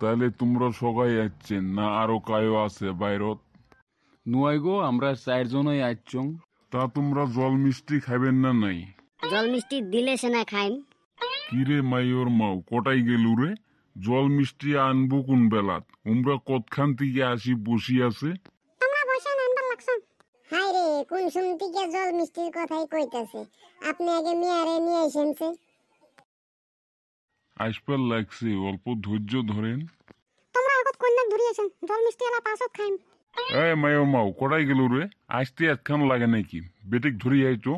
তাহলে তোমরা সবাই আসছে না আরো কায়ো আছে বাইরত নুয়াই গো আমরা চারজনই আসছং তা তোমরা জল মিষ্টি খাবেন না নাই জল মিষ্টি দিলে সে না খাইম কিরে মাইওর মাও কটাই গেলু রে জল মিষ্টি আনবো কোন বেলাত উমরা কতখান থেকে আসি বসি আছে তোমরা বসে আমরা লাগছাম হাই রে কোন শুনতি জল মিষ্টির কথাই কইতাছে আপনি আগে মিয়ারে নিয়ে এসেনছে আসপার লাগছে অল্প ধৈর্য ধরেন তোমরা আগত কন্যাক ধরিয়েছেন জল মিষ্টি এলা পাঁচত খাইম এই মায়ো মাও কোড়াই গেল রে আসতে একখান লাগে নাকি বেটিক ধরি আইতো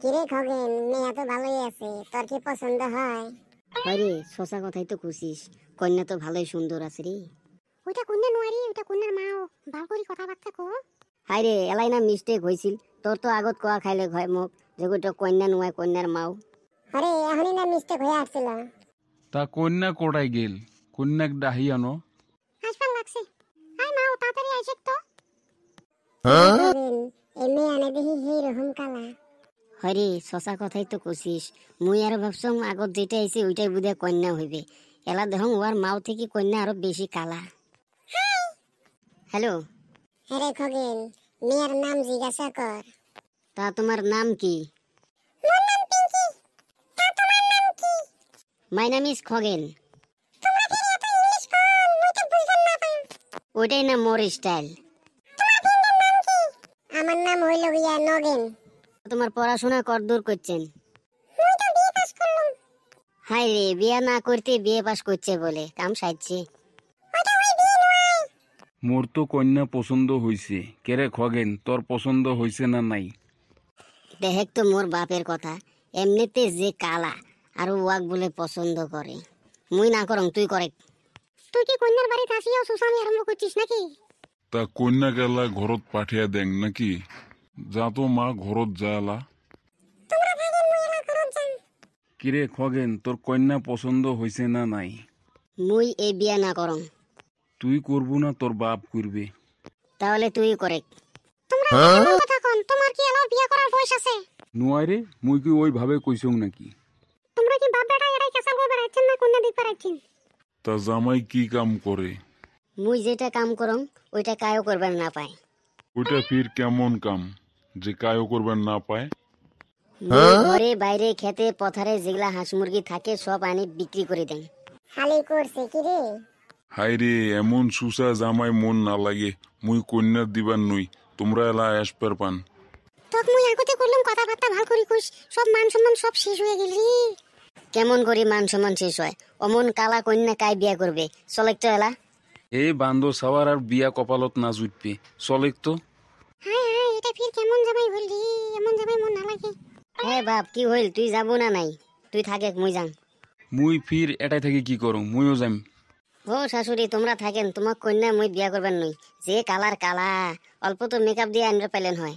কিরে খগেন মেয়া তো ভালোই আছে তোর কি পছন্দ হয় আরে সসা কথাই তো খুশিস কন্যা তো ভালোই সুন্দর আছে রে ওইটা কন্যা নোয়ারি ওইটা কন্যার মাও ভাল করে কথাবার্তা কো হাই রে এলাই না মিস্টেক হইছিল তোর তো আগত কোয়া খাইলে ঘয় মোক যেগুটো কন্যা নোয়াই কন্যার মাও আরে এখনই না মিস্টেক হয়ে আসছিল তা কন্যা কোড়াই গেল কন্যাক ডাহি আনো হাসপাল লাগছে আই মা ও তাড়াতাড়ি আইছেক তো হ্যাঁ? এমনি আনে দেখি হেই রহম কালা হরে শশা কথাই তো কইছিস মুই আর ভাবছং আগত যেটা আইছে ওইটাই বুধে কন্যা হইবে এলা দেখং ওয়ার মাও থেকে কন্যা আরো বেশি কালা হ্যালো হ্যাঁ রে খগেন মেয়ের নাম জিজ্ঞাসা কর তা তোমার নাম কি মাই নাম ইজ খগেন ওইটাই না মোর স্টাইল আমার নাম হইল গিয়া নগেন তোমার পড়াশোনা কর দূর করছেন হাই রে না করতে বিয়ে পাস করছে বলে কাম সাইছে মোর তো কন্যা পছন্দ হইছে কেরে খগেন তোর পছন্দ হইছে না নাই দেখ তো মোর বাপের কথা এমনিতে যে কালা আর ওয়াক বলে পছন্দ করে মুই না করং তুই করে তুই কি কন্যার বাড়িতে আসিয়া সুসামি আরম্ভ করছিস নাকি তা কন্যা গেলা ঘরত পাঠিয়া দেন নাকি যা তো মা ঘরত যালা কিরে খগেন তোর কন্যা পছন্দ হইছে না নাই মুই এ বিয়া না করং তুই করবো না তোর বাপ করবে তাহলে তুই করে তোমরা হ্যাঁ? কথা কন তোমার কি এলাও বিয়া করার বয়স আছে নুয়ারে মুই কি ওইভাবে কইছং নাকি বাপ বেটা এরাই কেসাল করে বেড়াচ্ছেন না কোন দিক বেড়াচ্ছেন তা জামাই কি কাম করে মুই যেটা কাম করং ওইটা কায়ও করবেন না পায় ওইটা ফির কেমন কাম যে কায়ও করবেন না পায় হ্যাঁ? ঘরে বাইরে খেতে পথারে যেগুলা হাঁস মুরগি থাকে সব আনি বিক্রি করে দেন খালি করছে কি রে হাই এমন সুসা জামাই মন না লাগে মুই কন্যা দিবার নই তোমরা এলা আসপার পান তক মুই আগতে করলাম কথাবার্তা ভাল করি কইস সব মান সম্মান সব শেষ হয়ে গেল রে কেমন করি মান সম্মান শেষ হয় অমন কালা কন্যা কাই বিয়া করবে চলেক তো এলা এ বান্দো সাওয়ার আর বিয়া কপালত না জুটবে চলেক তো হ্যাঁ হ্যাঁ এটা ফির কেমন জামাই বললি এমন জামাই মন না লাগে হ্যাঁ বাপ কি হইল তুই যাব না নাই তুই থাকে মুই যাং মুই ফির এটাই থাকি কি করু মুইও যাম ও শাশুড়ি তোমরা থাকেন তোমার কন্যা মুই বিয়া করবেন নই যে কালার কালা অল্প তো মেকআপ দিয়ে আনরে পেলেন হয়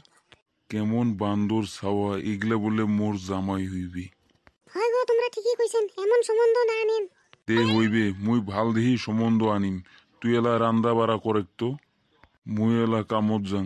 কেমন বান্দর সাওয়া এগুলা বলে মোর জামাই হইবি হয় গো তোমরা ঠিকই কইছেন এমন সম্বন্ধ না আনেন তে হইবে মুই ভাল দেহি সম্বন্ধ আনিম তুই এলা রান্দা বাড়া করেক তো মুই এলা কামত যাং